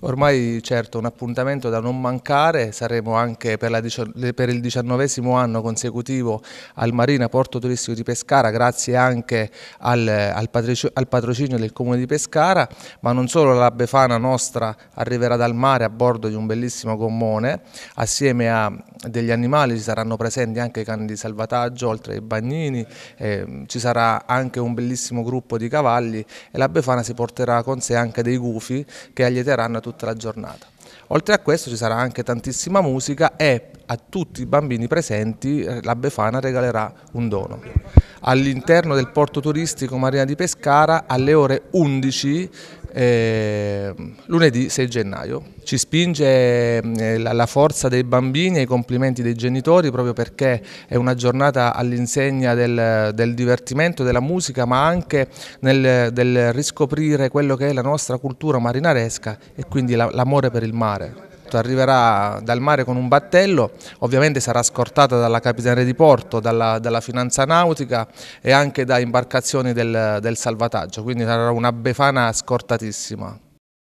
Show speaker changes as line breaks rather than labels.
Ormai certo un appuntamento da non mancare, saremo anche per, la, per il diciannovesimo anno consecutivo al Marina Porto Turistico di Pescara, grazie anche al, al, patricio, al patrocinio del Comune di Pescara, ma non solo la Befana nostra arriverà dal mare a bordo di un bellissimo gommone, assieme a degli animali ci saranno presenti anche i cani di salvataggio, oltre ai bagnini, eh, ci sarà anche un bellissimo gruppo di cavalli e la Befana si porterà con sé anche dei gufi che allieteranno tutta la giornata. Oltre a questo ci sarà anche tantissima musica e a tutti i bambini presenti eh, la Befana regalerà un dono. All'interno del porto turistico Marina di Pescara alle ore 11 eh, lunedì 6 gennaio. Ci spinge mm, eh, la, forza dei bambini e i complimenti dei genitori proprio perché è una giornata all'insegna del, del, divertimento, della musica, ma anche nel, del riscoprire quello che è la nostra cultura marinaresca e quindi l'amore per il mare arriverà dal mare con un battello, ovviamente sarà scortata dalla Capitaneria di Porto, dalla, dalla, Finanza Nautica e anche da imbarcazioni del, del salvataggio, quindi sarà una befana scortatissima.